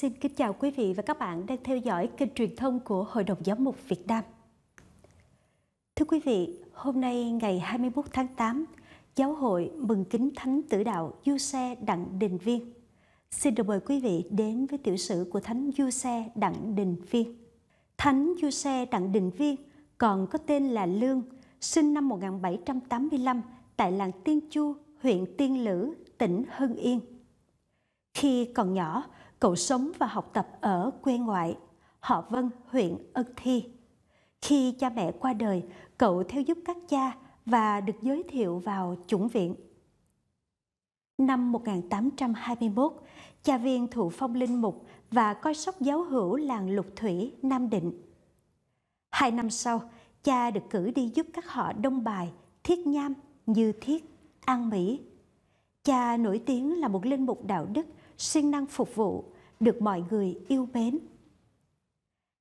Xin kính chào quý vị và các bạn đang theo dõi kênh truyền thông của Hội đồng Giám mục Việt Nam. Thưa quý vị, hôm nay ngày 21 tháng 8, Giáo hội mừng kính Thánh Tử Đạo Du Xe Đặng Đình Viên. Xin được mời quý vị đến với tiểu sử của Thánh Du Xe Đặng Đình Viên. Thánh Du Xe Đặng Đình Viên còn có tên là Lương, sinh năm 1785 tại làng Tiên Chu, huyện Tiên Lữ, tỉnh Hưng Yên. Khi còn nhỏ, cậu sống và học tập ở quê ngoại, họ Vân, huyện Ân Thi. Khi cha mẹ qua đời, cậu theo giúp các cha và được giới thiệu vào chủng viện. Năm 1821, cha viên thụ phong linh mục và coi sóc giáo hữu làng Lục Thủy, Nam Định. Hai năm sau, cha được cử đi giúp các họ Đông Bài, Thiết Nham, Như Thiết, An Mỹ. Cha nổi tiếng là một linh mục đạo đức, siêng năng phục vụ, được mọi người yêu mến.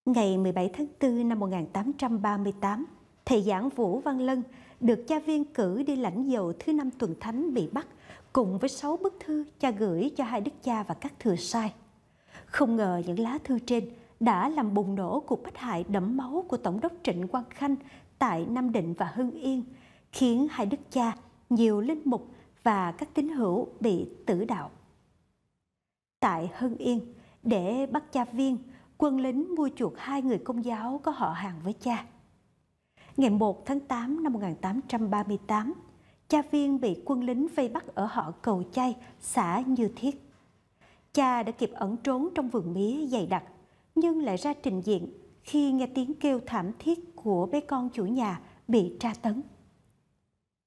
Ngày 17 tháng 4 năm 1838, thầy giảng Vũ Văn Lân được cha viên cử đi lãnh dầu thứ năm tuần thánh bị bắt cùng với sáu bức thư cha gửi cho hai đức cha và các thừa sai. Không ngờ những lá thư trên đã làm bùng nổ cuộc bách hại đẫm máu của Tổng đốc Trịnh Quang Khanh tại Nam Định và Hưng Yên, khiến hai đức cha, nhiều linh mục và các tín hữu bị tử đạo. Tại Hưng Yên, để bắt cha viên, quân lính mua chuộc hai người công giáo có họ hàng với cha – Ngày 1 tháng 8 năm 1838, cha Viên bị quân lính vây bắt ở họ Cầu Chay, xã Như Thiết. Cha đã kịp ẩn trốn trong vườn mía dày đặc, nhưng lại ra trình diện khi nghe tiếng kêu thảm thiết của bé con chủ nhà bị tra tấn.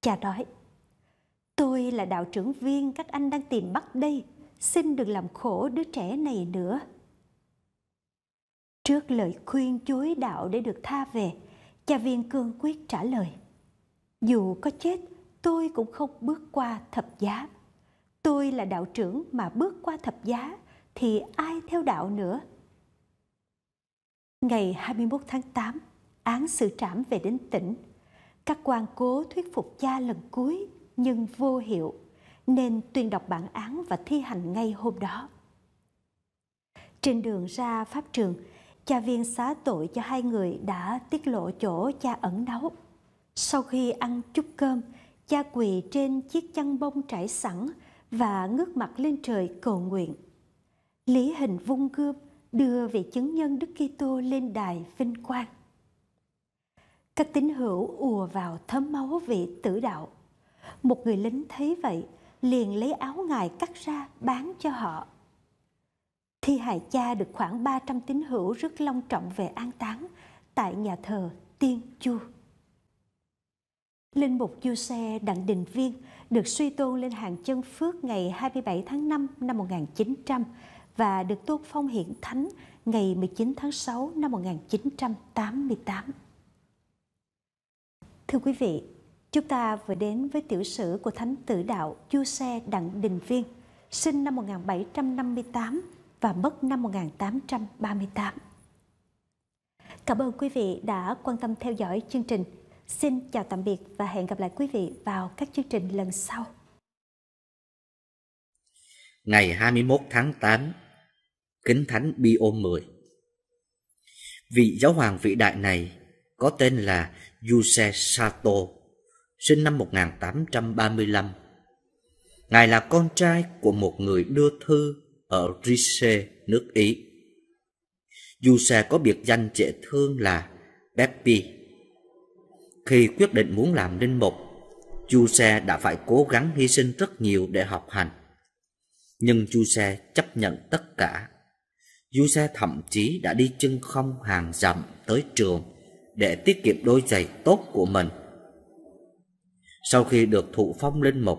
Cha nói, tôi là đạo trưởng viên các anh đang tìm bắt đây, xin đừng làm khổ đứa trẻ này nữa. Trước lời khuyên chối đạo để được tha về, cha viên cương quyết trả lời dù có chết tôi cũng không bước qua thập giá tôi là đạo trưởng mà bước qua thập giá thì ai theo đạo nữa ngày 21 tháng 8 án xử trảm về đến tỉnh các quan cố thuyết phục cha lần cuối nhưng vô hiệu nên tuyên đọc bản án và thi hành ngay hôm đó trên đường ra pháp trường cha viên xá tội cho hai người đã tiết lộ chỗ cha ẩn náu. Sau khi ăn chút cơm, cha quỳ trên chiếc chăn bông trải sẵn và ngước mặt lên trời cầu nguyện. Lý Hình vung gươm đưa vị chứng nhân Đức Kitô lên đài vinh quang. Các tín hữu ùa vào thấm máu vị tử đạo. Một người lính thấy vậy liền lấy áo ngài cắt ra bán cho họ Thi hài cha được khoảng 300 tín hữu rất long trọng về an táng tại nhà thờ Tiên Chu. Linh mục Du Xe Đặng Đình Viên được suy tôn lên hàng chân phước ngày 27 tháng 5 năm 1900 và được tôn phong hiện thánh ngày 19 tháng 6 năm 1988. Thưa quý vị, chúng ta vừa đến với tiểu sử của Thánh Tử Đạo Du Xe Đặng Đình Viên, sinh năm 1758 và mất năm 1838. Cảm ơn quý vị đã quan tâm theo dõi chương trình. Xin chào tạm biệt và hẹn gặp lại quý vị vào các chương trình lần sau. Ngày 21 tháng 8, Kính Thánh Bio 10 Vị giáo hoàng vĩ đại này có tên là Yuse Sato, sinh năm 1835. Ngài là con trai của một người đưa thư ở Rice, nước Ý. Dù có biệt danh trẻ thương là Peppi. Khi quyết định muốn làm linh mục, Chu đã phải cố gắng hy sinh rất nhiều để học hành. Nhưng Chu chấp nhận tất cả. Du thậm chí đã đi chân không hàng dặm tới trường để tiết kiệm đôi giày tốt của mình. Sau khi được thụ phong linh mục,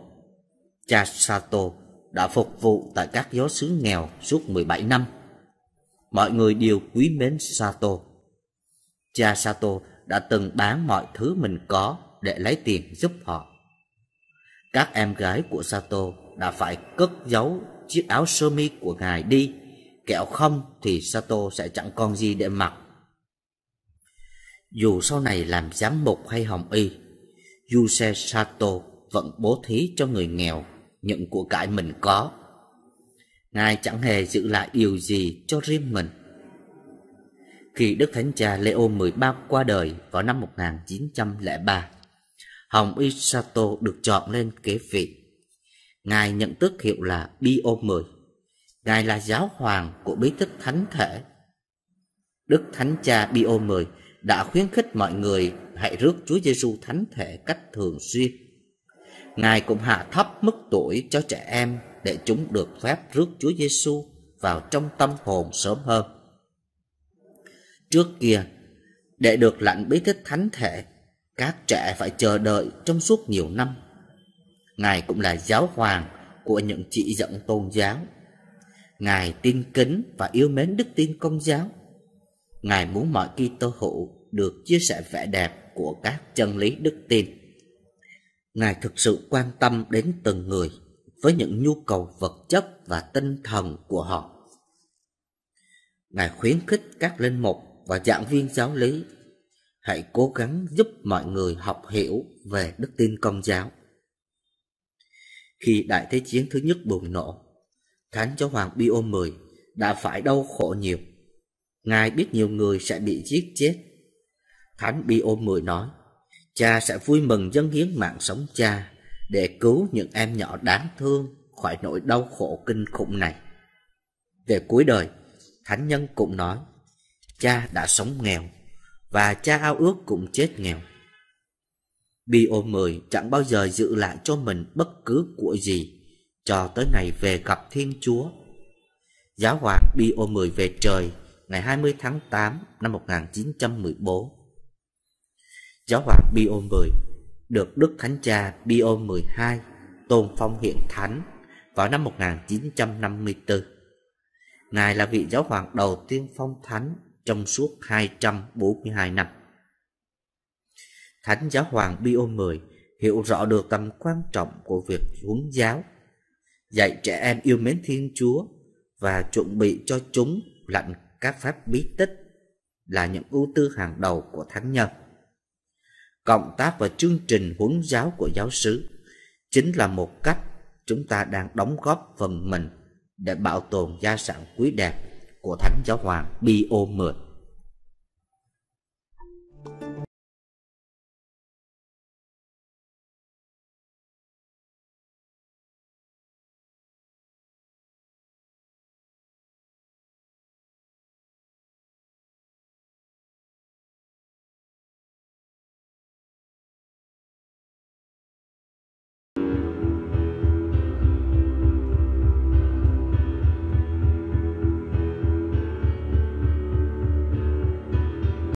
cha Sato đã phục vụ tại các giáo xứ nghèo suốt 17 năm. Mọi người đều quý mến Sato. Cha Sato đã từng bán mọi thứ mình có để lấy tiền giúp họ. Các em gái của Sato đã phải cất giấu chiếc áo sơ mi của ngài đi, kẹo không thì Sato sẽ chẳng còn gì để mặc. Dù sau này làm giám mục hay hồng y, Yuse Sato vẫn bố thí cho người nghèo những của cải mình có. Ngài chẳng hề giữ lại điều gì cho riêng mình. Khi Đức Thánh Cha Leo 13 qua đời vào năm 1903, Hồng Isato được chọn lên kế vị. Ngài nhận tước hiệu là Pio 10. Ngài là giáo hoàng của bí tích thánh thể. Đức Thánh Cha Pio 10 đã khuyến khích mọi người hãy rước Chúa Giêsu thánh thể cách thường xuyên Ngài cũng hạ thấp mức tuổi cho trẻ em để chúng được phép rước Chúa Giêsu vào trong tâm hồn sớm hơn. Trước kia, để được lãnh bí tích thánh thể, các trẻ phải chờ đợi trong suốt nhiều năm. Ngài cũng là giáo hoàng của những chỉ dẫn tôn giáo. Ngài tin kính và yêu mến đức tin công giáo. Ngài muốn mọi Kitô hữu được chia sẻ vẻ đẹp của các chân lý đức tin. Ngài thực sự quan tâm đến từng người với những nhu cầu vật chất và tinh thần của họ. Ngài khuyến khích các linh mục và giảng viên giáo lý hãy cố gắng giúp mọi người học hiểu về đức tin công giáo. Khi Đại Thế Chiến thứ nhất bùng nổ, Thánh Giáo Hoàng Pio X đã phải đau khổ nhiều. Ngài biết nhiều người sẽ bị giết chết. Thánh Pio X nói, Cha sẽ vui mừng dâng hiến mạng sống cha để cứu những em nhỏ đáng thương khỏi nỗi đau khổ kinh khủng này. Về cuối đời, thánh nhân cũng nói, cha đã sống nghèo và cha ao ước cũng chết nghèo. BO10 chẳng bao giờ giữ lại cho mình bất cứ của gì cho tới ngày về gặp Thiên Chúa. Giáo hoàng BO10 về trời ngày 20 tháng 8 năm 1914 giáo hoàng Pio 10 được Đức Thánh Cha Pio 12 tôn phong hiện thánh vào năm 1954. Ngài là vị giáo hoàng đầu tiên phong thánh trong suốt 242 năm. Thánh giáo hoàng Pio 10 hiểu rõ được tầm quan trọng của việc huấn giáo, dạy trẻ em yêu mến Thiên Chúa và chuẩn bị cho chúng lạnh các pháp bí tích là những ưu tư hàng đầu của thánh nhân cộng tác vào chương trình huấn giáo của giáo sứ chính là một cách chúng ta đang đóng góp phần mình để bảo tồn gia sản quý đẹp của Thánh Giáo Hoàng Pio mười